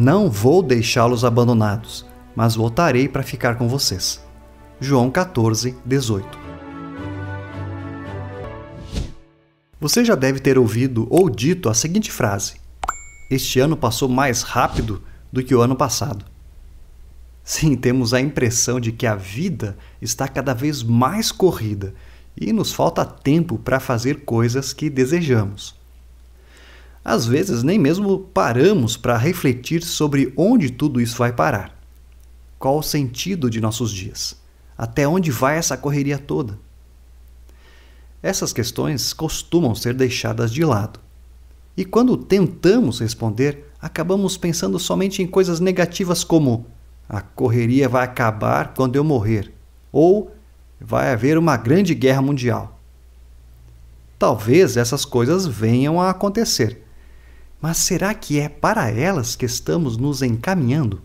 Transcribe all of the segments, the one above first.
Não vou deixá-los abandonados, mas voltarei para ficar com vocês. João 14, 18. Você já deve ter ouvido ou dito a seguinte frase: Este ano passou mais rápido do que o ano passado. Sim, temos a impressão de que a vida está cada vez mais corrida e nos falta tempo para fazer coisas que desejamos às vezes nem mesmo paramos para refletir sobre onde tudo isso vai parar. Qual o sentido de nossos dias? Até onde vai essa correria toda? Essas questões costumam ser deixadas de lado. E quando tentamos responder, acabamos pensando somente em coisas negativas como a correria vai acabar quando eu morrer ou vai haver uma grande guerra mundial. Talvez essas coisas venham a acontecer, mas será que é para elas que estamos nos encaminhando?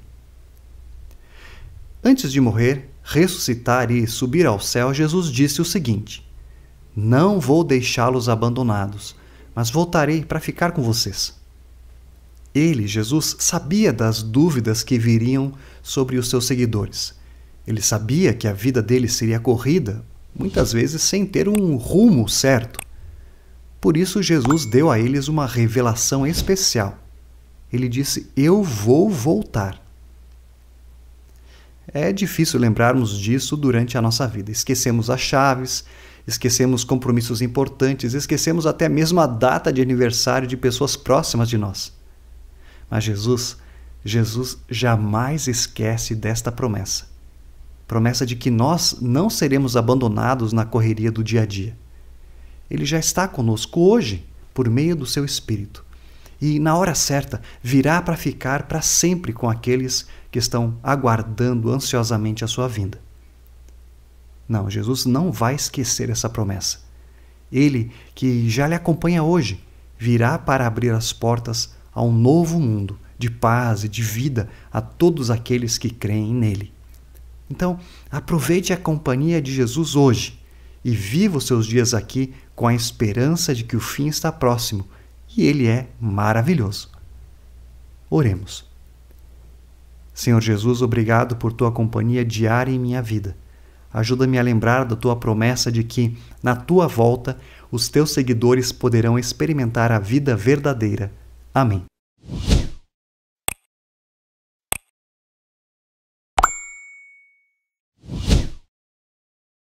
Antes de morrer, ressuscitar e subir ao céu, Jesus disse o seguinte: Não vou deixá-los abandonados, mas voltarei para ficar com vocês. Ele, Jesus, sabia das dúvidas que viriam sobre os seus seguidores. Ele sabia que a vida dele seria corrida, muitas vezes sem ter um rumo certo. Por isso, Jesus deu a eles uma revelação especial. Ele disse: Eu vou voltar. É difícil lembrarmos disso durante a nossa vida. Esquecemos as chaves, esquecemos compromissos importantes, esquecemos até mesmo a data de aniversário de pessoas próximas de nós. Mas Jesus, Jesus jamais esquece desta promessa. Promessa de que nós não seremos abandonados na correria do dia a dia. Ele já está conosco hoje por meio do seu Espírito. E na hora certa virá para ficar para sempre com aqueles que estão aguardando ansiosamente a sua vinda. Não, Jesus não vai esquecer essa promessa. Ele, que já lhe acompanha hoje, virá para abrir as portas a um novo mundo de paz e de vida a todos aqueles que creem nele. Então, aproveite a companhia de Jesus hoje e viva os seus dias aqui com a esperança de que o fim está próximo e ele é maravilhoso. Oremos. Senhor Jesus, obrigado por tua companhia diária em minha vida. Ajuda-me a lembrar da tua promessa de que, na tua volta, os teus seguidores poderão experimentar a vida verdadeira. Amém.